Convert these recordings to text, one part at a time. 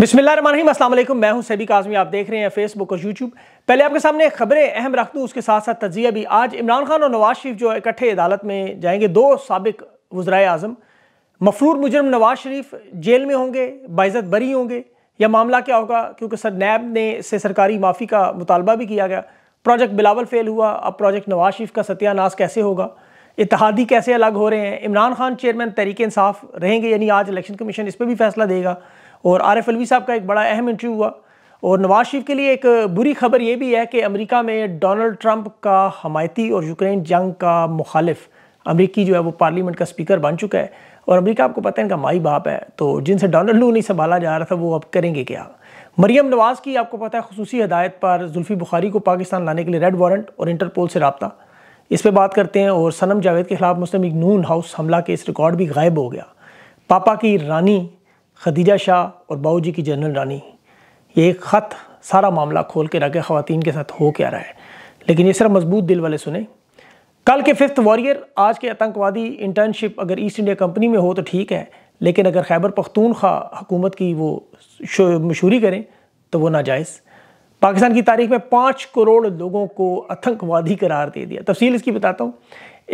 बिस्मिल्लाम असल मैं हूं सभी काजमी आप देख रहे हैं फेसबुक और यूट्यूब पहले आपके सामने खबरें अहम रख दूँ उसके साथ साथ तजिया भी आज इमरान खान और नवाज शरीफ जो इकट्ठे अदालत में जाएंगे दो सबक वज्रा अजम मफरूर मुजरम नवाज शरीफ जेल में होंगे बाइज़त बरी होंगे या मामला क्या होगा क्योंकि सर नैब ने से सरकारी माफ़ी का मुतालबा भी किया गया प्रोजेक्ट बिलावल फेल हुआ अब प्रोजेक्ट नवाज शरीफ का सत्यानाश कैसे होगा इतिहादी कैसे अलग हो रहे हैं इमरान खान चेयरमैन तरीके इंसाफ रहेंगे यानी आज इलेक्शन कमीशन इस पर भी फैसला देगा और आर एफ साहब का एक बड़ा अहम इंटरव्यू हुआ और नवाज शरीफ के लिए एक बुरी खबर यह भी है कि अमरीका में डोनल्ड ट्रंप का हमायती और यूक्रेन जंग का मुखालिफ अमरीकी जो है वो पार्लियामेंट का स्पीकर बन चुका है और अमरीका आपको पता है इनका माई बाप है तो जिनसे डोनल्ड नू नहीं संभाला जा रहा था वो अब करेंगे क्या मरियम नवाज़ की आपको पता है खसूसी हदायत पर जुल्फ़ी बुखारी को पाकिस्तान लाने के लिए रेड वारंट और इंटरपोल से रबता इस पर बात करते हैं और सनम जावेद के खिलाफ मुस्लिम नून हाउस हमला केस रिकॉर्ड भी गायब हो गया पापा की रानी खदीजा शाह और बाबू की जनरल रानी ये एक ख़त सारा मामला खोल के रखे खातन के साथ हो क्या रहा है लेकिन ये सिर्फ मजबूत दिल वाले सुने कल के फिफ्थ वॉरियर आज के आतंकवादी इंटर्नशिप अगर ईस्ट इंडिया कंपनी में हो तो ठीक है लेकिन अगर खैबर पख्तूनख्वा हुकूमत की वो मशहूरी करें तो वो नाजायज़ पाकिस्तान की तारीख में पाँच करोड़ लोगों को आतंकवादी करार दे दिया तफसील इसकी बताता हूँ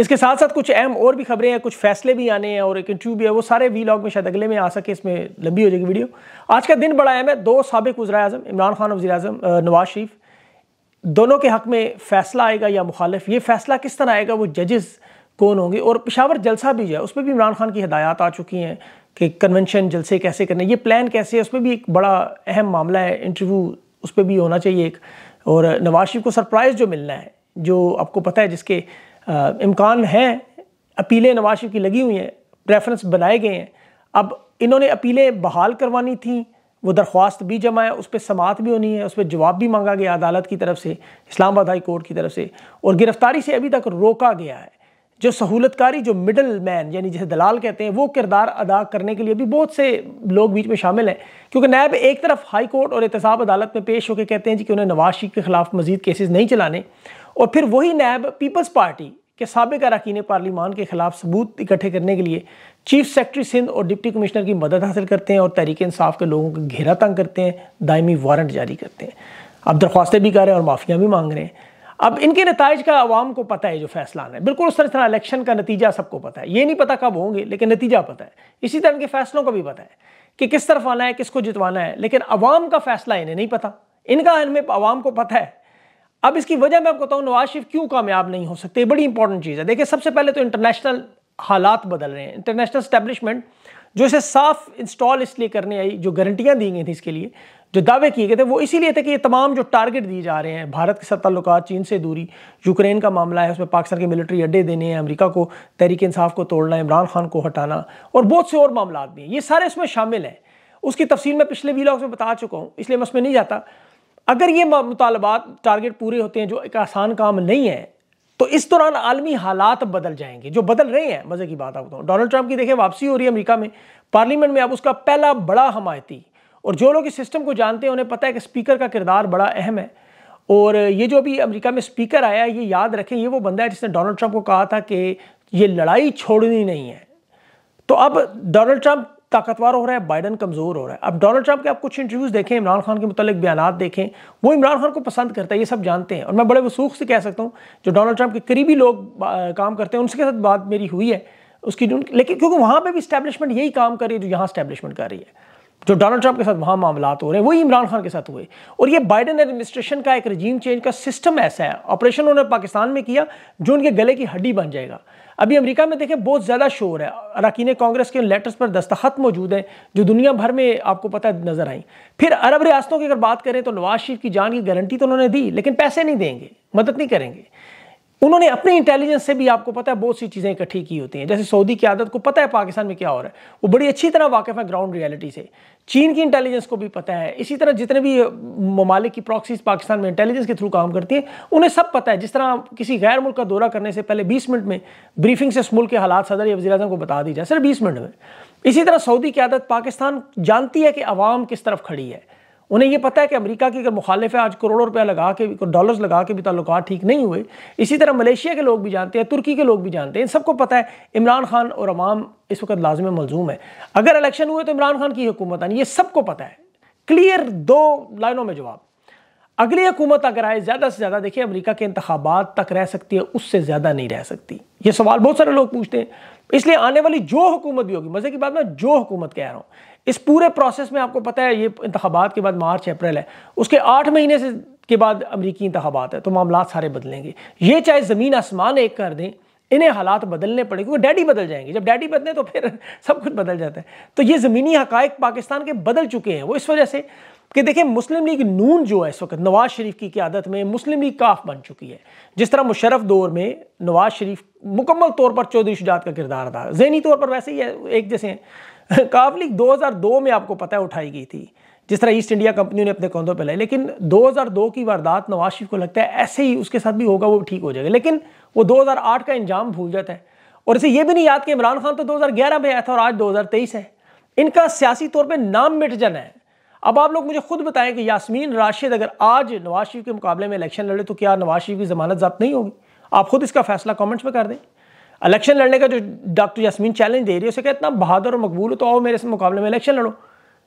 इसके साथ साथ कुछ अहम और भी खबरें हैं कुछ फैसले भी आने हैं और एक इंटरव्यू भी है वो सारे वी लॉग में शायद अगले में आ सके इसमें लंबी हो जाएगी वीडियो आज का दिन बड़ा अहम है दो सबक वजरा अजम इमरान खान वजी अजम नवाज शरीफ दोनों के हक़ में फ़ैसला आएगा या मुखालफ ये फ़ैसला किस तरह आएगा वो जजेस कौन होंगे और पिशावर जलसा भी है उस पर भी इमरान खान की हदायत आ चुकी हैं कि कन्वेंशन जलसे कैसे करने ये प्लान कैसे है उसमें भी एक बड़ा अहम मामला है इंटरव्यू उस पर भी होना चाहिए एक और नवाज शरीफ को सरप्राइज़ जो मिलना है जो आपको पता है जिसके इम्कान हैं अपीलें नवाज शरीफ की लगी हुई हैं प्रेफरेंस बनाए गए हैं अब इन्होंने अपीलें बहाल करवानी थी वो दरख्वास्त भी जमा है उस पर समात भी होनी है उस पर जवाब भी मांगा गया अदालत की तरफ से इस्लामाबाद हाई कोर्ट की तरफ से और गिरफ़्तारी से अभी तक रोका गया है जो सहूलतकारी जो मिडल मैन यानी जिसे दलाल कहते हैं वो किरदार अदा करने के लिए भी बहुत से लोग बीच में शामिल हैं क्योंकि नैब एक तरफ हाई कोर्ट और एहतसाब अदालत में पेश होकर कहते हैं जी कि उन्हें नवाज शरीफ के खिलाफ मजीद केसेस नहीं चलाने और फिर वही नैब पीपल्स पार्टी के सबक अरकान पार्लीमान के खिलाफ सबूत इकट्ठे करने के लिए चीफ सेक्रेटरी सिंध और डिप्टी कमिश्नर की मदद हासिल करते हैं और तहरीक इंसाफ के लोगों का घेरा तंग करते हैं दायमी वारंट जारी करते हैं अब दरख्वास्तें भी कर रहे हैं और माफियाँ भी मांग रहे हैं अब इनके नतज का आवाम को पता है जो फैसला आना है बिल्कुल उस तरह तरह इलेक्शन का नतीजा सबको पता है ये नहीं पता कब होंगे लेकिन नतीजा पता है इसी तरह इनके फैसलों का भी पता है कि किस तरफ आना है किसको जितवाना है लेकिन अवाम का फैसला इन्हें नहीं पता इनका इनमें अवाम को पता है अब इसकी वजह मैं आपको बताऊँ नवाज शरीफ क्यों कामयाब नहीं हो सकते बड़ी इंपॉर्टेंट चीज़ है देखिए सबसे पहले तो इंटरनेशनल हालात बदल रहे हैं इंटरनेशनल स्टैब्लिशमेंट जो इसे साफ इंस्टॉल इसलिए करने आई जो गारंटियाँ दी गई थी इसके लिए जो दावे किए गए थे वो इसीलिए थे कि ये तमाम जो टारगेट दिए जा रहे हैं भारत के साथ ताल्लुक चीन से दूरी यूक्रेन का मामला है उसमें पाकिस्तान के मिलिट्री अड्डे देने हैं अमेरिका को तहरीक इंसाफ को तोड़ना इमरान खान को हटाना और बहुत से और मामला भी हैं ये सारे इसमें शामिल हैं उसकी तफसील मैं पिछले वीलॉग्स में बता चुका हूँ इसलिए मैं उसमें नहीं जाता अगर ये मुतालबात टारगेट पूरे होते हैं जो एक आसान काम नहीं है तो इस दौरान आलमी हालात बदल जाएंगे जो बदल रहे हैं मज़े की बात आप बताऊँ डोनाल्ड ट्रंप की देखें वापसी हो रही है अमरीका में पार्लियामेंट में अब उसका पहला बड़ा हमायती और जो लोग इस सिस्टम को जानते हैं उन्हें पता है कि स्पीकर का किरदार बड़ा अहम है और ये जो अभी अमेरिका में स्पीकर आया है ये याद रखें ये वो बंदा है जिसने डोनाल्ड ट्रंप को कहा था कि ये लड़ाई छोड़नी नहीं है तो अब डोनाल्ड ट्रंप ताकतवर हो रहा है बाइडन कमज़ोर हो रहा है अब डोनाल्ड ट्रंप के आप कुछ इंटरव्यूज़ देखें इमरान खान के मतलब बयान देखें वो इमरान खान को पसंद करता है ये सब जानते हैं और मैं बड़े वसूख से कह सकता हूँ जो डोनाल्ड ट्रंप के करीबी लोग काम करते हैं उनके साथ बात मेरी हुई है उसकी लेकिन क्योंकि वहाँ पर भी इस्टेब्लिशमेंट यही काम कर रही है जो यहाँ इस्टेब्लिशमेंट कर रही है जो डोनाल्ड ट्रंप के साथ वहाँ मामला हो रहे हैं वही इमरान खान के साथ हुए और ये बाइडन एडमिनिस्ट्रेशन का एक रजीम चेंज का सिस्टम ऐसा है ऑपरेशन उन्होंने पाकिस्तान में किया जो उनके गले की हड्डी बन जाएगा अभी अमेरिका में देखें बहुत ज़्यादा शोर है अरकान कांग्रेस के लेटर्स पर दस्तखत मौजूद हैं जो दुनिया भर में आपको पता है नज़र आई फिर अरब रियासतों की अगर बात करें तो नवाज शरीफ की जान की गारंटी तो उन्होंने दी लेकिन पैसे नहीं देंगे मदद नहीं करेंगे उन्होंने अपनी इंटेलिजेंस से भी आपको पता है बहुत सी चीज़ें इकट्ठी की होती हैं जैसे सऊदी की आदत को पता है पाकिस्तान में क्या हो रहा है वो बड़ी अच्छी तरह वाकिफ है ग्राउंड रियलिटी से चीन की इंटेलिजेंस को भी पता है इसी तरह जितने भी ममालिक की प्रॉक्सीज पाकिस्तान में इंटेलिजेंस के थ्रू काम करती है उन्हें सब पता है जिस तरह किसी गैर मुल्क का दौरा करने से पहले बीस मिनट में ब्रीफिंग से उस मुल्क के हालात सदर या वजीरम को बता दी जाए सिर्फ बीस मिनट में इसी तरह सऊदी की आदत पाकिस्तान जानती है कि आवाम किस तरफ खड़ी है उन्हें ये पता है कि अमेरिका की अगर मुखालिफ है आज करोड़ों रुपया लगा के डॉलर्स लगा के भी तल्लु ठीक नहीं हुए इसी तरह मलेशिया के लोग भी जानते हैं तुर्की के लोग भी जानते हैं इन सबको पता है इमरान खान और अवाम इस वक्त लाजम मलजूम है अगर इलेक्शन हुए तो इमरान खान की हुकूमत आनी ये सबको पता है क्लियर दो लाइनों में जवाब अगली हुकूमत अगर आए ज़्यादा से ज़्यादा देखिए अमेरिका के इंतबात तक रह सकती है उससे ज़्यादा नहीं रह सकती ये सवाल बहुत सारे लोग पूछते हैं इसलिए आने वाली जो हुकूमत भी होगी मज़े की बात मैं जो हुकूमत कह रहा हूं इस पूरे प्रोसेस में आपको पता है ये इंतबात के बाद मार्च अप्रैल है उसके आठ महीने से के बाद अमरीकी इंतबात है तो मामला सारे बदलेंगे ये चाहे ज़मीन आसमान एक कर दें इन्हें हालात बदलने पड़े क्योंकि डैडी बदल जाएंगे जब डैडी बदले तो फिर सब कुछ बदल जाता है तो ये ज़मीनी हकायक पाकिस्तान के बदल चुके हैं वो इस वजह से कि देखिए मुस्लिम लीग नून जो है इस वक्त नवाज शरीफ की क्यादत में मुस्लिम लीग काफ बन चुकी है जिस तरह मुशरफ दौर में नवाज शरीफ मुकम्मल तौर पर चौधरी शुजात का किरदार था जहनी तौर पर वैसे ही एक जैसे काफ लीग दो में आपको पता है उठाई गई थी जिस तरह ईस्ट इंडिया कंपनी ने अपने कंधों पर लाई लेकिन 2002 की वारदात नवाज शरीफ को लगता है ऐसे ही उसके साथ भी होगा वो ठीक हो जाएगा लेकिन वो 2008 का इंजाम भूल जाता है और इसे ये भी नहीं याद कि इमरान खान तो 2011 में आया था और आज 2023 है इनका सियासी तौर पर नाम मिट जाना है अब आप लोग मुझे खुद बताएं कि यासमीन राशिद अगर आज नवाज शरीफ के मुकाबले में इलेक्शन लड़े तो क्या नवाज शरीफ की जमानत जब्त नहीं होगी आप खुद इसका फैसला कॉमेंट्स में कर दें इलेक्शन लड़ने का जो डॉक्टर यासमीन चैलेंज दे रही है उसे क्या इतना बहादुर और मकबूल हो तो आओ मेरे से मुकाबले में इलेक्शन लड़ो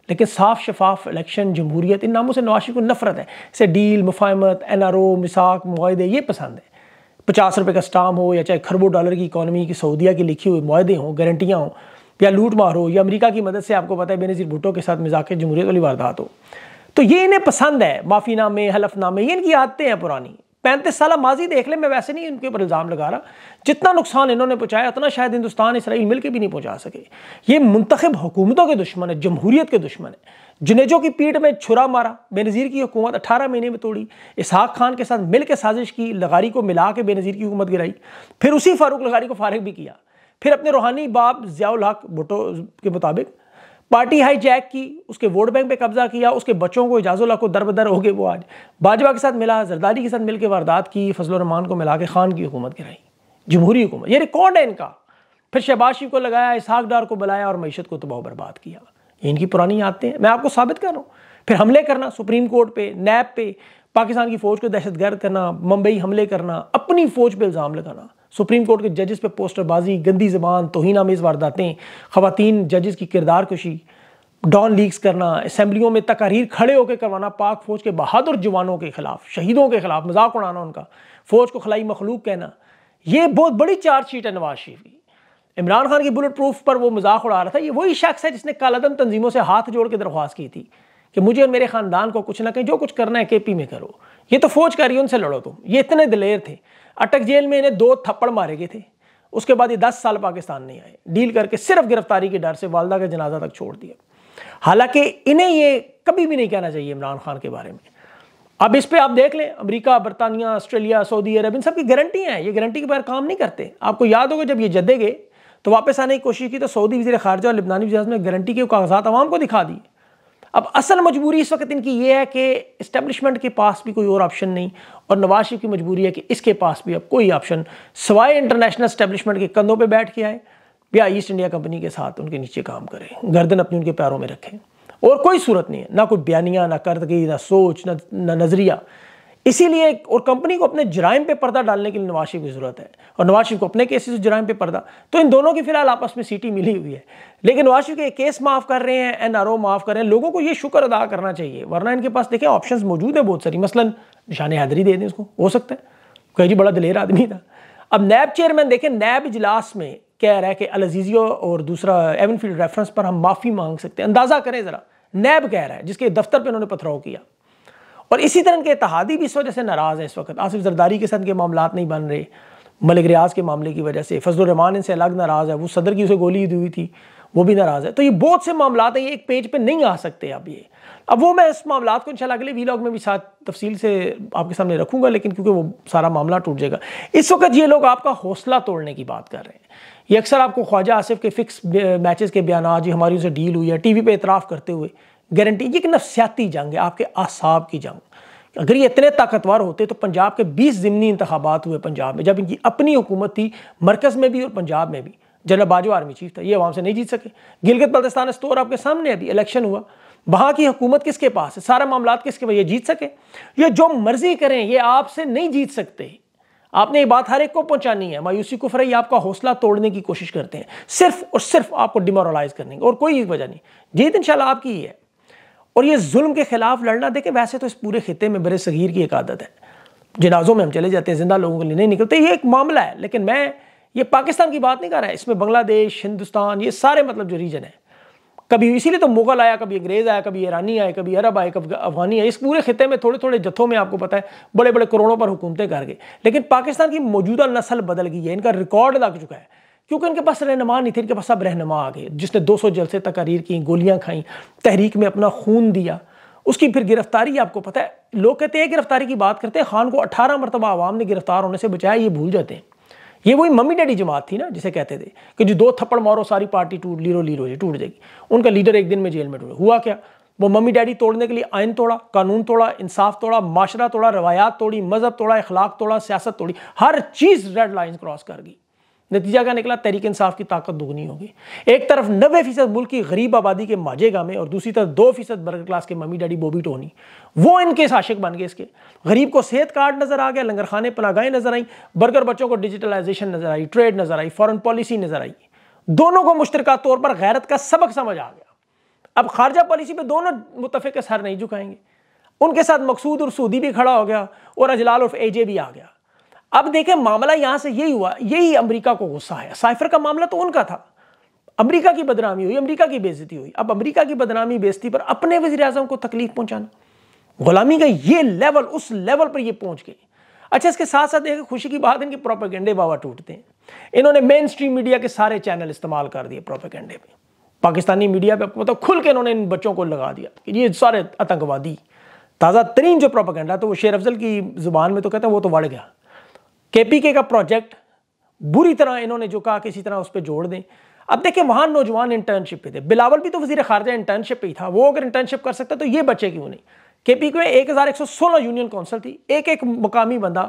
लेकिन साफ शफाफ इलेक्शन जमहूरियत इन नामों से नवाशी को नफरत है इसे डील मुफाहमत एन आर ओ मिसाक माहदे ये पसंद है पचास रुपये का स्टाम हो या चाहे खरबों डॉलर की इकानमी की सऊदिया की लिखी हुई माहदे हों गारंटियाँ हों या लूट मार हो या अमरीका की मदद से आपको पता है बेनजीर भुट्टो के साथ मजाक जमहूरियत वाली वारदात हो तो ये इन्हें पसंद है माफ़ी नामे हलफनामे ये इनकी आदतें हैं पुरानी पैंतीस साल माजी देख ले मैं वैसे नहीं उनके ऊपर इल्ज़ाम लगा रहा जितना नुकसान इन्होंने पहुँचाया उतना शायद हिंदुस्तान इसराइल मिल के भी नहीं पहुँचा सके ये मंतखब हुकूमतों के दुश्मन है जमहूरीत के दुश्मन है जुनेजों की पीठ में छुरा मारा बेनज़ीर की हुकूमत अठारह महीने में तोड़ी इसहाक खान के साथ मिल के साजिश की लगारी को मिला के बेनज़ीर की हुकूमत गिराई फिर उसी फारूक लगारी को फारग भी किया फिर अपने रूहानी बाप ज़ियाल हक भुटो के मुताबिक पार्टी हाईजैक की उसके वोट बैंक पे कब्जा किया उसके बच्चों को इजाजुल्ला को दर बदर हो गए वो आज भाजपा के साथ मिला जरदारी के साथ मिलकर वारदात की फजलरहमान को मिला के खान की हुकूमत गिराई जमहूरी हुकूमत ये रिकॉर्ड है इनका फिर शहबाशी को लगाया इसहाक डार को बुलाया और मीशत को तबाह बर्बाद किया इनकी पुरानी आदतें मैं आपको साबित कर रहा हूँ फिर हमले करना सुप्रीम कोर्ट पर नैब पे पाकिस्तान की फ़ौज को दहशतगर्द करना मुंबई हमले करना अपनी फ़ौज पर इल्ज़ाम लगाना सुप्रीम कोर्ट के जजेस पे पोस्टरबाजी गंदी जबान मेज़ वारदातें ख़वान जजेस की किरदार कुशी डॉन लीक्स करना असम्बलियों में तकारीर खड़े होकर करवाना पाक फ़ौज के बहादुर जवानों के ख़िलाफ़ शहीदों के ख़िलाफ़ मजाक उड़ाना उनका फ़ौज को खलाई मखलूक कहना ये बहुत बड़ी चार्जशीट है नवाज शरीफ की इमरान खान की बुलेट प्रूफ पर वो मजाक उड़ा रहा था ये वही शख्स है जिसने कालादम तंजीमों से हाथ जोड़ के दरख्वास्त की थी कि मुझे और मेरे ख़ानदान को कुछ ना कहें जो कुछ करना है के पी में करो ये तो फ़ौज कह रही है उनसे लड़ो तुम ये इतने दिलेर थे अटक जेल में इन्हें दो थप्पड़ मारे गए थे उसके बाद ये दस साल पाकिस्तान नहीं आए डील करके सिर्फ गिरफ्तारी के डर से वालदा का जनाजा तक छोड़ दिया हालांकि इन्हें ये कभी भी नहीं कहना चाहिए इमरान खान के बारे में अब इस पर आप देख लें अमरीका बरतानिया ऑस्ट्रेलिया सऊदी अरब इन सब की गारंटियाँ हैं ये गारंटी के बगैर काम नहीं करते आपको याद होगा जब ये जद्दे गए तो वापस आने की कोशिश की तो सऊदी वजी खारजा और लिबनानी वजह ने गारंटी के कागजात आवाम को दिखा दिए अब असल मजबूरी इस वक्त इनकी ये है कि इस्टेब्लिशमेंट के पास भी कोई और ऑप्शन नहीं और नवाज शरीफ की मजबूरी है कि इसके पास भी अब कोई ऑप्शन सवाए इंटरनेशनल इस्टेब्लिशमेंट के कंधों पर बैठ के आए या ईस्ट इंडिया कंपनी के साथ उनके नीचे काम करें गर्दन अपनी उनके पैरों में रखें और कोई सूरत नहीं है ना कोई बयानिया ना करदगी ना सोच ना ना नज़रिया इसीलिए और कंपनी को अपने जराइम पे पर्दा डालने के लिए नवाज शरीफ की ज़रूरत है और नवाज शरीफ को अपने केसेस जराइम पे पर्दा तो इन दोनों की फिलहाल आपस में सीटी मिली हुई है लेकिन नवाज शरीफ के केस माफ़ कर रहे हैं एन आर माफ़ कर रहे हैं लोगों को ये शुक्र अदा करना चाहिए वरना इनके पास देखें ऑप्शन मौजूद है बहुत सारी मसलन निशान हैदरी दे दें उसको हो सकता है कहीं जी बड़ा दलेर आदमी था अब नैब चेयरमैन देखें नैब इजलास में कह रहा है कि अलजीजियो और दूसरा एवनफील्ड रेफरेंस पर हम माफ़ी मांग सकते हैं अंदाज़ा करें ज़रा नैब कह रहा है जिसके दफ्तर पर उन्होंने पथराव किया और इसी तरह के इतहादी भी इस वजह से नाराज़ हैं इस वक्त आसिफ जरदारी के साथ के मामला नहीं बन रहे मलिक रियाज के मामले की वजह से फजलरहमान इनसे अलग नाराज़ है वो सदर की उसे गोली दी हुई थी वो भी नाराज़ है तो ये बहुत से मामला हैं ये एक पेज पर नहीं आ सकते अब ये अब वो मैं इस मामला को इनशाला अगले वीलॉग में भी साथ तफसील से आपके सामने रखूँगा लेकिन क्योंकि वो सारा मामला टूट जाएगा इस वक्त ये लोग आपका हौसला तोड़ने की बात कर रहे हैं ये अक्सर आपको ख्वाजा आसिफ के फिक्स मैचेस के बयान जी हमारी उनसे डील हुई है टी वी पर इतराफ़ करते हुए गारंटी ये कि नफसियाती जंग है आपके आसाब की जंग अगर ये इतने ताकतवर होते तो पंजाब के 20 ज़मनी इंतबात हुए पंजाब में जब इनकी अपनी हुकूमत थी मरकज़ में भी और पंजाब में भी जनरल बाजू आर्मी चीफ था ये आवाम से नहीं जीत सके गिलगित बल्तिस्तान स्तौर आपके सामने अभी इलेक्शन हुआ वहाँ की हुकूमत किसके पास है सारा मामला किसके ये जीत सके ये जो मर्जी करें ये आपसे नहीं जीत सकते आपने ये बात हर एक को पहुँचानी है मायूसी को फ्रही आपका हौसला तोड़ने की कोशिश करते हैं सिर्फ और सिर्फ आपको डिमोरलाइज करने की और कोई वजह नहीं जीत इंशाल्लाह आपकी ही है और ये जुल्म के खिलाफ लड़ना देखें वैसे तो इस पूरे खत्े में बड़े सगीर की एक आदत है जनाजों में हम चले जाते हैं जिंदा लोगों के लिए नहीं निकलते ये एक मामला है लेकिन मैं ये पाकिस्तान की बात नहीं कर रहा है इसमें बांग्लादेश हिंदुस्तान ये सारे मतलब जो रीजन है कभी इसीलिए तो मुगल आया कभी अंग्रेज़ आया कभी ईरानी आए कभी अरब आए कभी अफगानी आए इस पूरे खत्े में थोड़े थोड़े जत्थों में आपको पता है बड़े बड़े करोड़ों पर हुकूमतें कर गए लेकिन पाकिस्तान की मौजूदा नस्ल बदल गई है इनका रिकॉर्ड लग चुका है क्योंकि उनके पास रहनमा नहीं थे इनके पास अब रहनमा आ गए जिसने 200 जलसे तकारीर की गोलियां खाई तहरीक में अपना खून दिया उसकी फिर गिरफ्तारी आपको पता है लोग कहते हैं गिरफ्तारी की बात करते हैं खान को अठारह मरतबा आवाम ने गिरफ्तार होने से बचाया ये भूल जाते हैं ये वही मम्मी डैडी जमात थी ना जिसे कहते थे कि जो दो थप्पड़ मारो सारी पार्टी टूट लीरो लीरो टूट जाएगी उनका लीडर एक दिन में जेल में टूटे हुआ क्या वो मम्मी डैडी तोड़ने के लिए आयन तोड़ा कानून तोड़ा इंसाफ तोड़ा माशरा तोड़ा रवायात तोड़ी मज़हब तोड़ा इखलाक तोड़ा सियासत तोड़ी हर चीज़ रेड लाइन्स क्रॉस कर गई नतीजा का निकला तहरीक इंसाफ की ताकत दोगुनी होगी एक तरफ नबे फीसद मुल्क की गरीब आबादी के माजे गामे और दूसरी तरफ दो फीसद बर्गर क्लास के मम्मी डैडी बोबी टोनी वो इनके शासक बन गए इसके गरीब को सेहत कार्ड नजर आ गया लंगर खाने गाएं नजर आई बर्गर बच्चों को डिजिटलाइजेशन नजर आई ट्रेड नजर आई फॉरन पॉलिसी नजर आई दोनों को मुश्तर तौर पर गैरत का सबक समझ आ गया अब खारजा पॉलिसी पर दोनों मुतफ़ सर नहीं झुकाएंगे उनके साथ मकसूद और सूदी भी खड़ा हो गया और अजलाल उर्फ एजे भी आ गया अब देखें मामला यहां से यही हुआ यही अमेरिका को गुस्सा है साइफर का मामला तो उनका था अमेरिका की बदनामी हुई अमेरिका की बेजती हुई अब अमेरिका की बदनामी बेजती पर अपने वजी अजम को तकलीफ पहुंचाना गुलामी का ये लेवल उस लेवल पर ये पहुंच गई अच्छा इसके साथ साथ देखें खुशी की बात इनके प्रोपेगेंडे बाबा टूटते हैं इन्होंने मेन स्ट्रीम मीडिया के सारे चैनल इस्तेमाल कर दिए प्रोपेगेंडे में पाकिस्तानी मीडिया पर मतलब खुल के इन्होंने इन बच्चों को लगा दिया कि ये सारे आतंकवादी ताज़ा तरीन जो प्रोपेगेंडा तो वो शेर अफजल की जुबान में तो कहते हैं वो तो बढ़ गया केपीके का प्रोजेक्ट बुरी तरह इन्होंने जो कहा किसी तरह उस पर जोड़ दें अब देखिए वहां नौजवान इंटर्नशिप पे थे बिलावल भी तो वजी खारजा इंटर्नशिप पे ही था वो अगर इंटर्नशिप कर सकता तो ये बच्चे क्यों नहीं के पी में एक हज़ार एक सौ सोलह यूनियन काउंसिल थी एक एक मुकामी बंदा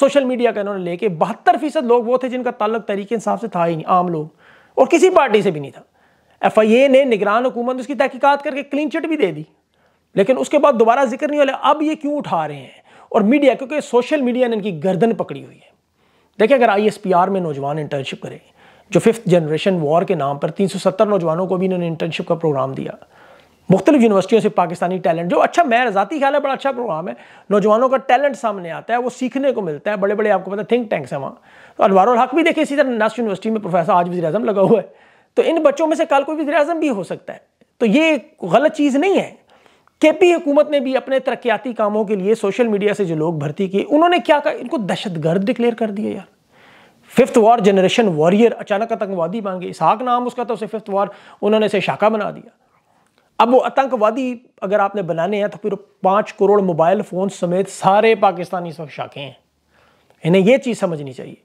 सोशल मीडिया का इन्होंने लेके बहत्तर फीसद लोग वो थे जिनका ताल्लुक तरीके इंसाफ से था ही नहीं आम लोग और किसी पार्टी से भी नहीं था एफ आई ए ने निगरान हुकूमत उसकी तहकीकत करके क्लीन चिट भी दे दी लेकिन उसके बाद दोबारा जिक्र नहीं हो अब ये क्यों उठा रहे हैं और मीडिया क्योंकि सोशल मीडिया ने इनकी गर्दन पकड़ी हुई है देखिए अगर आई में नौजवान इंटर्नशिप करें जो फिफ्थ जनरेशन वॉर के नाम पर 370 नौजवानों को भी इन्होंने इंटर्नशिप का प्रोग्राम दिया मुख्तलिफ यूनिवर्सिटियों से पाकिस्तानी टैलेंट जो अच्छा मैं ज़ाती ख्याल है बड़ा अच्छा प्रोग्राम है नौजवानों का टैलेंट सामने आता है वो सीखने को मिलता है बड़े बड़े आपको पता है थिंक टैंक्स हैं वहाँ तो अलवार हक भी देखिए इसी तरह नेशनल यूनिवर्सिटी में प्रोफेसर आज वजी अजम लगा हुआ है तो इन बच्चों में से कल कोई वजी अजम भी हो सकता है तो ये गलत चीज़ नहीं है केपी हुकूमत ने भी अपने तरक्याती कामों के लिए सोशल मीडिया से जो लोग भर्ती किए उन्होंने क्या कहा इनको दहशतगर्द डिक्लेयर कर दिया यार फिफ्थ वॉर जनरेशन वॉरियर अचानक आतंकवादी मांगे इसहाक नाम उसका तो उसे फिफ्थ वॉर उन्होंने इसे शाखा बना दिया अब वो आतंकवादी अगर आपने बनाने हैं तो फिर पाँच करोड़ मोबाइल फ़ोन समेत सारे पाकिस्तानी इस वक्त शाखें हैं इन्हें यह चीज़ समझनी चाहिए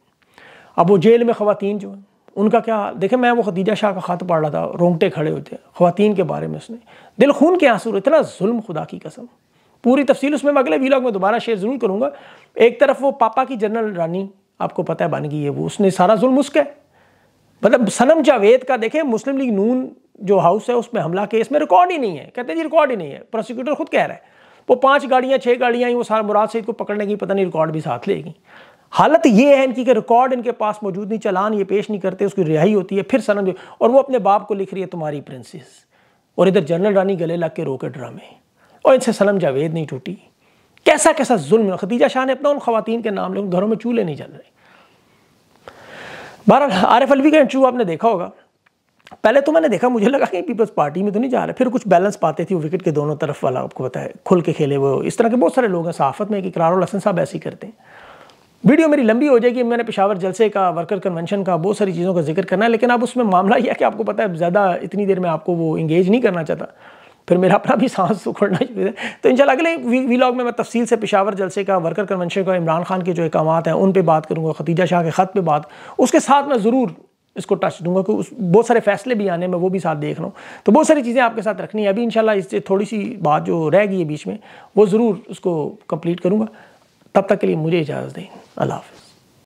अब वो जेल में खुवान जो हैं उनका क्या हाल देखे मैं वो खदीजा शाह का ख़त पढ़ रहा था रोंगटे खड़े होते खुवान के बारे में उसने दिल खून के आंसू इतना जुल्म खुदा की कसम पूरी तफसील उसमें मैं अगले वीलॉग में दोबारा शेयर ज़रूर करूँगा एक तरफ वो पापा की जनरल रानी आपको पता है बन गई है वो उसने सारा जुल्म उसका मतलब सनम जावेद का देखें मुस्लिम लीग नून जो हाउस है उसमें हमला केस में रिकॉर्ड ही नहीं है कहते जी रिकॉर्ड ही नहीं है प्रोसिक्यूटर खुद कह रहा है वो पांच गाड़ियाँ छः गाड़ियाँ ही वो सारा मुराद सईद को पकड़ने की पता नहीं रिकॉर्ड भी साथ लेगी हालत ये है इनकी कि रिकॉर्ड इनके पास मौजूद नहीं चलान ये पेश नहीं करते उसकी रिहाई होती है फिर सनम और वो अपने बाप को लिख रही है तुम्हारी प्रिंसेस और इधर जनरल रानी गले लग के रोके ड्रामे और इनसे सनम जावेद नहीं टूटी कैसा कैसा जुल्म खतीजा शाह ने अपना उन खातन के नाम लिया घरों में चूल्हे नहीं जल रहे बहरहाल आरिफ अलवी का इंटरव्यू आपने देखा होगा पहले तो मैंने देखा मुझे लगा कि पीपल्स पार्टी में तो नहीं जा रहे फिर कुछ बैलेंस पाते थे वो विकेट के दोनों तरफ वाला आपको पता है खुल के खेले वो इस तरह के बहुत सारे लोग हैं सहाफत में कि इकरार हसन साहब ऐसे ही करते हैं वीडियो मेरी लंबी हो जाएगी मैंने पिशावर जलसे का वर्कर कन्वेंशन का बहुत सारी चीज़ों का जिक्र करना है लेकिन अब उसमें मामला यह है कि आपको पता है ज़्यादा इतनी देर में आपको वो इंगेज नहीं करना चाहता फिर मेरा अपना भी सांस उखड़ना शुरू है तो इंशाल्लाह अगले वीलॉग में मैं तफसील से पिशावर जलसे का वर्कर कन्वेंशन का इमरान खान के जो इकाम हैं उन पर बात करूँगा खतीजा शाह के ख़त पर बात उसके साथ मैं ज़रूर इसको टच दूंगा क्योंकि उस बहुत सारे फैसले भी आने में वो भी साथ देख रहा हूँ तो बहुत सारी चीज़ें आपके साथ रखनी है अभी इंशाल्लाह इससे थोड़ी सी बात जो रह गई है बीच में वो ज़रूर उसको कंप्लीट करूँगा तब तक के लिए मुझे इजाज़त दें अल्लाह हाफि